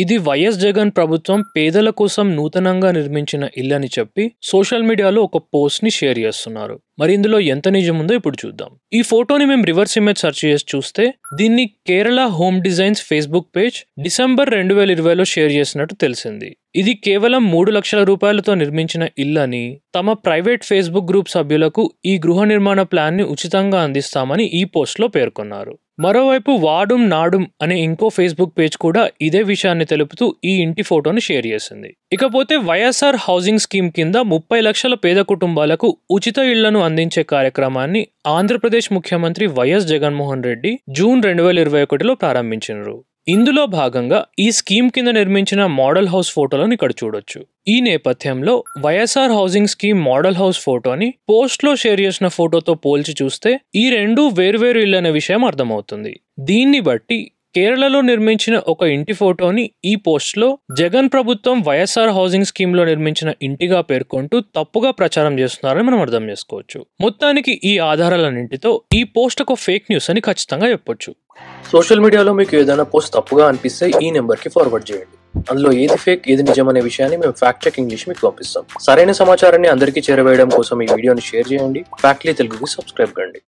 ఇది వైఎస్ జగన్ ప్రభుత్వం పేదల కోసం నూతనంగా నిర్మించిన ఇల్లని చెప్పి సోషల్ మీడియాలో ఒక పోస్ట్ ని షేర్ చేస్తున్నారు మరి ఇందులో ఎంత నిజం ఉందో ఇప్పుడు చూద్దాం ఈ ఫోటోని మేము రివర్స్ ఇమేజ్ సెర్చ్ చేసి చూస్తే దీన్ని Kerala home designs Facebook page December రెండు వేల ఇరవైలో షేర్ చేసినట్టు తెలిసింది ఇది కేవలం మూడు లక్షల రూపాయలతో నిర్మించిన ఇల్లని తమ ప్రైవేట్ ఫేస్బుక్ గ్రూప్ సభ్యులకు ఈ గృహ నిర్మాణ ప్లాన్ని ఉచితంగా అందిస్తామని ఈ పోస్ట్లో పేర్కొన్నారు మరోవైపు వాడుం నాడుం అనే ఇంకో ఫేస్బుక్ పేజ్ కూడా ఇదే విషయాన్ని తెలుపుతూ ఈ ఇంటి ఫోటోను షేర్ చేసింది ఇకపోతే వైఎస్ఆర్ హౌసింగ్ స్కీమ్ కింద ముప్పై లక్షల పేద కుటుంబాలకు ఉచిత ఇళ్లను అందించే కార్యక్రమాన్ని ఆంధ్రప్రదేశ్ ముఖ్యమంత్రి వైఎస్ జగన్మోహన్ రెడ్డి జూన్ రెండు వేల ఇరవై ఒకటిలో ప్రారంభించినారు ఇందులో భాగంగా ఈ స్కీమ్ కింద నిర్మించిన మోడల్ హౌస్ ఫోటోలను ఇక్కడ చూడొచ్చు ఈ నేపథ్యంలో YSR housing scheme model house ఫోటోని పోస్ట్లో షేర్ చేసిన ఫోటోతో పోల్చి చూస్తే ఈ రెండు వేర్వేరు ఇల్లు అనే విషయం అర్థమవుతుంది దీన్ని బట్టి కేరళలో నిర్మించిన ఒక ఇంటి ఫోటోని ఈ పోస్ట్లో జగన్ ప్రభుత్వం వైఎస్ఆర్ హౌసింగ్ స్కీమ్లో నిర్మించిన ఇంటిగా పేర్కొంటూ తప్పుగా ప్రచారం చేస్తున్నారని మనం అర్థం చేసుకోవచ్చు మొత్తానికి ఈ ఆధారాలన్నింటితో ఈ పోస్ట్ ఒక ఫేక్ న్యూస్ అని ఖచ్చితంగా చెప్పొచ్చు సోషల్ మీడియాలో మీకు ఏదైనా పోస్ట్ తప్పుగా అనిపిస్తే ఈ నెంబర్కి ఫార్వర్డ్ చేయండి అందులో ఏది ఫేక్ ఏది నిజం అనే విషయాన్ని మేము ఫ్యాక్ట్ చెకింగ్ చేసి మీకు పంపిస్తాం సరైన సమాచారాన్ని అందరికీ చేరవేయడం కోసం ఈ వీడియోని షేర్ చేయండి ఫ్యాక్ట్లీ తెలుగుకి సబ్స్క్రైబ్ కండి